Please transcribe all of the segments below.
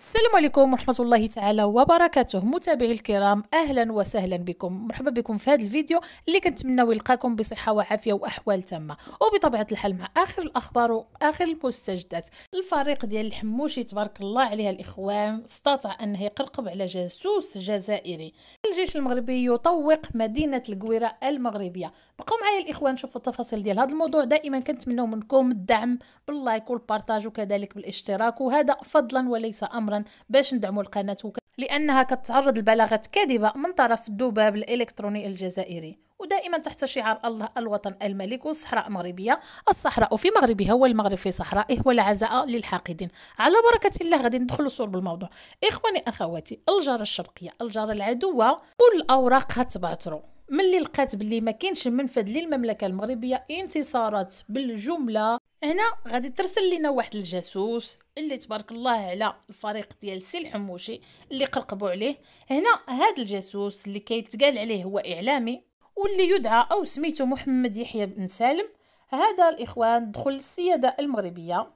السلام عليكم ورحمة الله تعالى وبركاته متابعي الكرام أهلا وسهلا بكم مرحبا بكم في هذا الفيديو اللي كنتمناو يلقاكم بصحة وعافية وأحوال تامة وبطبيعة الحال مع آخر الأخبار وآخر المستجدات الفريق ديال الحموشي تبارك الله عليها الإخوان استطاع أنه يقرقب على جاسوس جزائري الجيش المغربي يطوق مدينه القويره المغربيه بقوا معايا الاخوان شوفوا التفاصيل ديال هذا الموضوع دائما كنتمنوا منكم الدعم باللايك والبارطاج وكذلك بالاشتراك وهذا فضلا وليس امرا باش ندعموا القناه لانها كتعرض لبلاغات كاذبه من طرف الذباب الالكتروني الجزائري ودائما تحت شعار الله الوطن الملك والصحراء المغربيه الصحراء في مغربها والمغرب في صحرائه والعزاء للحاقدين على بركه الله غادي ندخلوا صور بالموضوع اخواني اخواتي الجاره الشرقيه الجاره العدوه كل هتبعثروا هتبعترو ملي لقات بلي ما كاينش منفذ للمملكه المغربيه انتصارات بالجمله هنا غادي ترسل لنا واحد الجاسوس اللي تبارك الله على الفريق ديال سي الحموشي اللي قرقبوا عليه هنا هذا الجاسوس اللي كيتقال عليه هو اعلامي واللي يدعى أو سميته محمد يحيى بن سالم هذا الإخوان دخل السيادة المغربية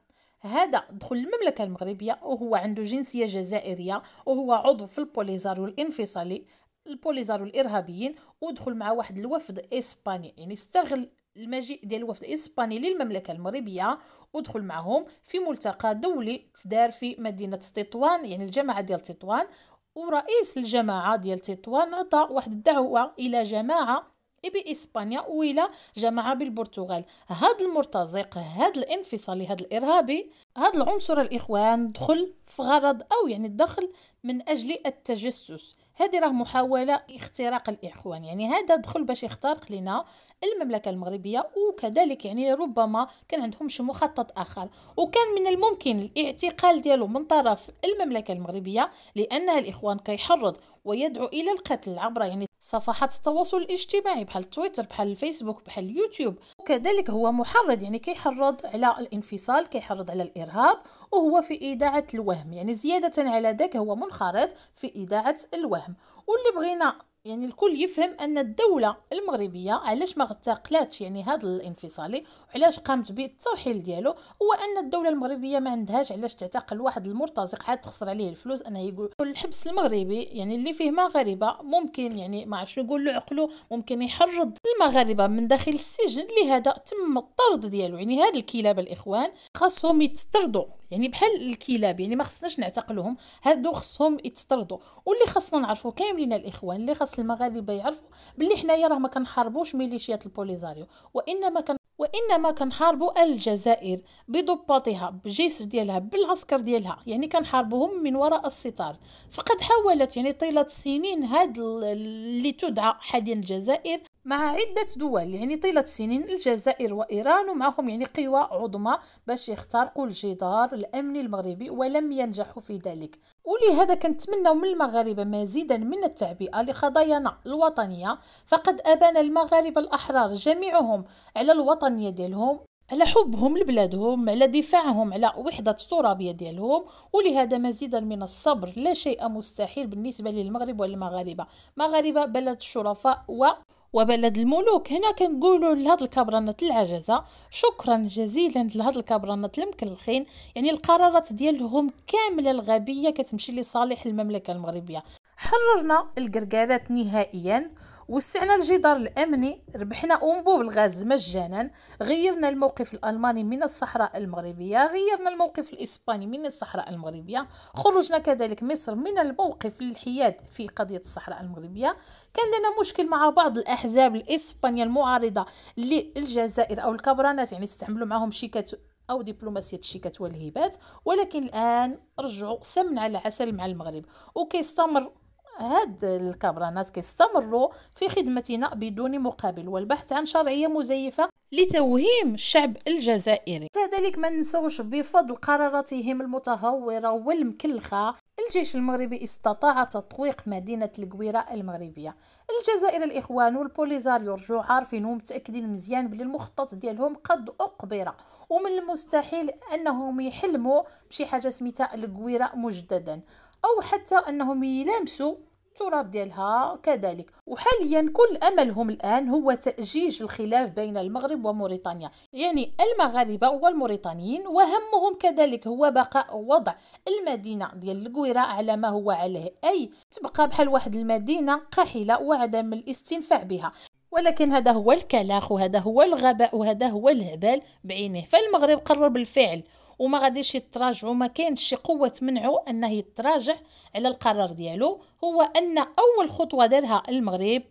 هذا دخل المملكة المغربية وهو عنده جنسية جزائرية وهو عضو في البوليزاريو الانفصالي البوليزاريو الإرهابيين ودخل مع واحد الوفد إسباني يعني استغل المجيء ديال الوفد الاسباني للمملكه المغربيه ودخل معهم في ملتقى دولي تدار في مدينه تطوان يعني الجامعه ديال تطوان ورئيس الجماعه ديال تطوان عطى واحد الدعوه الى جماعه بإسبانيا وإلى جماعة بالبرتغال هاد المرتزق هاد الانفصالي هاد الإرهابي هاد العنصر الإخوان دخل في غرض أو يعني الدخل من أجل التجسس هذه راه محاولة اختراق الإخوان يعني هذا دخل باش يخترق لنا المملكة المغربية وكذلك يعني ربما كان عندهم شي مخطط آخر وكان من الممكن الاعتقال ديالو من طرف المملكة المغربية لأنها الإخوان كيحرض ويدعو إلى القتل عبر يعني صفحات التواصل الاجتماعي بحال تويتر بحال الفيسبوك بحال اليوتيوب وكذلك هو محرض يعني كيحرض على الانفصال كيحرض على الارهاب وهو في اذاعه الوهم يعني زياده على ذاك هو منخرط في اذاعه الوهم واللي بغينا يعني الكل يفهم ان الدوله المغربيه علاش ما غتاقلاتش يعني هذا الانفصالي وعلاش قامت بالترحيل ديالو هو ان الدوله المغربيه ما عندهاش علاش تعتقل واحد المرتزق عاد تخسر عليه الفلوس انه يقول الحبس المغربي يعني اللي فيه مغاربه ممكن يعني ما عرفش نقول له عقله ممكن يحرض المغاربه من داخل السجن لهذا تم الطرد ديالو يعني هاد الكلاب الاخوان خاصهم يتطردوا يعني بحال الكلاب يعني ما خصناش نعتقلوهم هادو خصهم يتطردوا واللي خصنا نعرفوا كاملين الاخوان اللي خص الناس المغاربه يعرفوا باللي حنايا راه ما كنحاربوش ميليشيات البوليزاريو وانما كن وانما كنحاربوا الجزائر بضباطها بالجيش ديالها بالعسكر ديالها يعني كنحاربوهم من وراء الستار فقد حاولت يعني طيله السنين هاد اللي تدعى حاليا الجزائر مع عدة دول يعني طيلة سنين الجزائر وإيران ومعهم يعني قوى عظمى باش يخترقوا الجدار الأمني المغربي ولم ينجحوا في ذلك ولهذا كنتمنوا من المغاربة مزيدا من التعبئة لقضايانا الوطنية فقد أبان المغاربة الأحرار جميعهم على الوطنية ديالهم على حبهم لبلادهم على دفاعهم على وحدة ترابية ديالهم ولهذا مزيدا من الصبر لا شيء مستحيل بالنسبة للمغرب والمغاربة مغاربة بلد الشرفاء و وبلد الملوك هنا كنقولوا لهاد الكبرانات العجزه شكرا جزيلا لهاد الكبرانات المكلخين يعني القرارات ديالهم كامله الغبيه كتمشي لصالح المملكه المغربيه حررنا القرقالات نهائيا وسعنا الجدار الامني ربحنا انبوب الغاز مجانا غيرنا الموقف الالماني من الصحراء المغربيه غيرنا الموقف الاسباني من الصحراء المغربيه خرجنا كذلك مصر من الموقف الحياد في قضيه الصحراء المغربيه كان لنا مشكل مع بعض الاحزاب الاسبانيه المعارضه للجزائر او الكبرانات يعني استعملوا معهم شيكات او دبلوماسيه الشيكات والهبات ولكن الان رجعوا سمن على عسل مع المغرب وكيستمر هاد الكبرانات كيستمروا في خدمتنا بدون مقابل والبحث عن شرعيه مزيفه لتوهيم الشعب الجزائري كذلك ما ننسوش بفضل قراراتهم المتهوره والمكلخه الجيش المغربي استطاع تطويق مدينة القويرة المغربية الجزائر الإخوان والبوليزاريو رجعوا عارفين ومتأكدين مزيان بلي المخطط ديالهم قد أقبر ومن المستحيل أنهم يحلموا بشي حاجة سميتها القويرة مجددا أو حتى أنهم يلامسوا التراب ديالها كذلك وحاليا كل املهم الان هو تاجيج الخلاف بين المغرب وموريتانيا يعني المغاربه والموريتانيين وهمهم كذلك هو بقاء وضع المدينه ديال القويره على ما هو عليه اي تبقى بحال واحد المدينه قاحله وعدم الاستنفاع بها ولكن هذا هو الكلاخ وهذا هو الغباء وهذا هو الهبال بعينه فالمغرب قرر بالفعل وما غاديش يتراجع وما كانش شي قوه منعه انه يتراجع على القرار ديالو هو ان اول خطوه دارها المغرب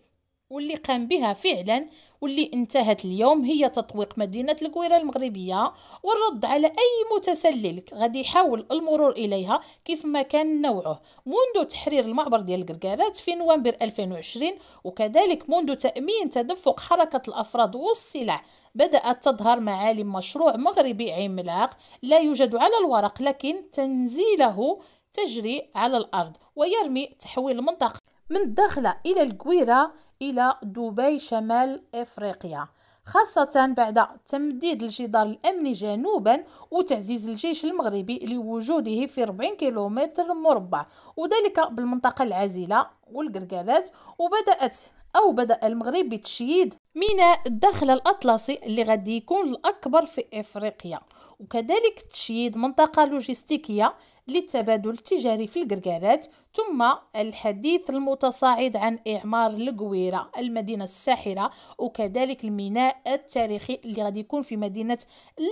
واللي قام بها فعلا واللي انتهت اليوم هي تطويق مدينة الكويرة المغربية والرد على أي متسلل غادي يحاول المرور إليها كيف ما كان نوعه منذ تحرير المعبر ديال الكركارات في نوفمبر 2020 وكذلك منذ تأمين تدفق حركة الأفراد والسلع بدأت تظهر معالم مشروع مغربي عملاق لا يوجد على الورق لكن تنزيله تجري على الأرض ويرمي تحويل المنطقة من الداخلة إلى الكويرة إلى دبي شمال إفريقيا خاصة بعد تمديد الجدار الأمني جنوبا وتعزيز الجيش المغربي لوجوده في 40 كيلومتر مربع وذلك بالمنطقة العازلة والقرقالات وبدأت أو بدأ المغرب بتشييد ميناء الداخل الأطلسي اللي غادي يكون الأكبر في إفريقيا وكذلك تشييد منطقة لوجستيكية للتبادل التجاري في القرقارات ثم الحديث المتصاعد عن إعمار القويرة المدينة الساحرة وكذلك الميناء التاريخي اللي غادي يكون في مدينة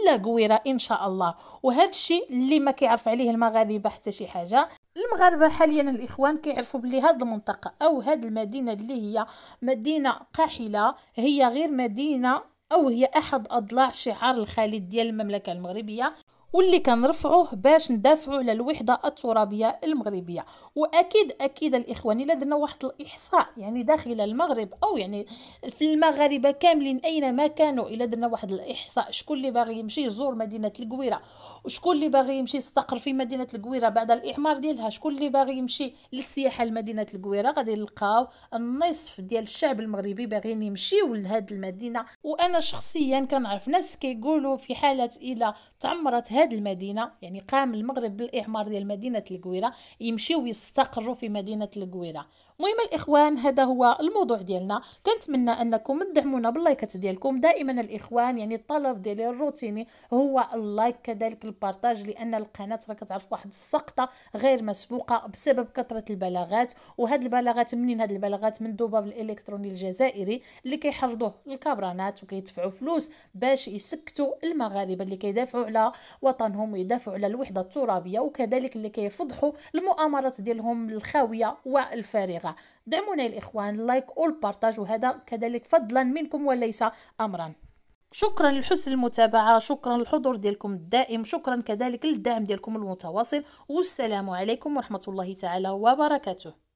القويره إن شاء الله وهذا الشيء اللي ما كيعرف عليه المغاربة حتى شي حاجة المغاربه حاليا الاخوان كيعرفوا بلي هاد المنطقه او هاد المدينه اللي هي مدينه قاحله هي غير مدينه او هي احد اضلاع شعار الخالد ديال المملكه المغربيه واللي كنرفعوه باش ندافعوا على الوحده الترابيه المغربيه واكيد اكيد الاخوان الا درنا واحد الاحصاء يعني داخل المغرب او يعني في المغاربه كاملين اينما كانوا الا درنا واحد الاحصاء شكون اللي باغي يمشي يزور مدينه القويره وشكون اللي باغي يمشي يستقر في مدينه القويره بعد الاعمار ديالها شكون اللي باغي يمشي للسياحه لمدينه القويره غادي نلقاو النصف ديال الشعب المغربي باغيين يمشيو لهاد المدينه وانا شخصيا كنعرف ناس كيقولوا في حاله الا تعمرت هذه المدينه يعني قام المغرب بالاعمار ديال مدينه القويره يمشيو يستقروا في مدينه القويره المهم الاخوان هذا هو الموضوع ديالنا كنتمنى انكم تدعمونا باللايكات ديالكم دائما الاخوان يعني الطلب ديالي الروتيني هو اللايك كذلك البارتاج لان القناه راه كتعرف واحد السقطه غير مسبوقه بسبب كثره البلاغات وهاد البلاغات منين هاد البلاغات من دوباب الالكتروني الجزائري اللي كيحرضوه الكبرانات وكيدفعوا فلوس باش يسكتوا المغاربه اللي كيدافعوا على وطنهم ويدافعوا على الوحدة الترابية وكذلك اللي كيفضحوا المؤامرات ديالهم الخاوية والفارغة دعمونا الإخوان لايك أو بارتاج وهذا كذلك فضلا منكم وليس أمرا شكرا لحسن المتابعة شكرا للحضور ديالكم الدائم شكرا كذلك للدعم ديالكم المتواصل والسلام عليكم ورحمة الله تعالى وبركاته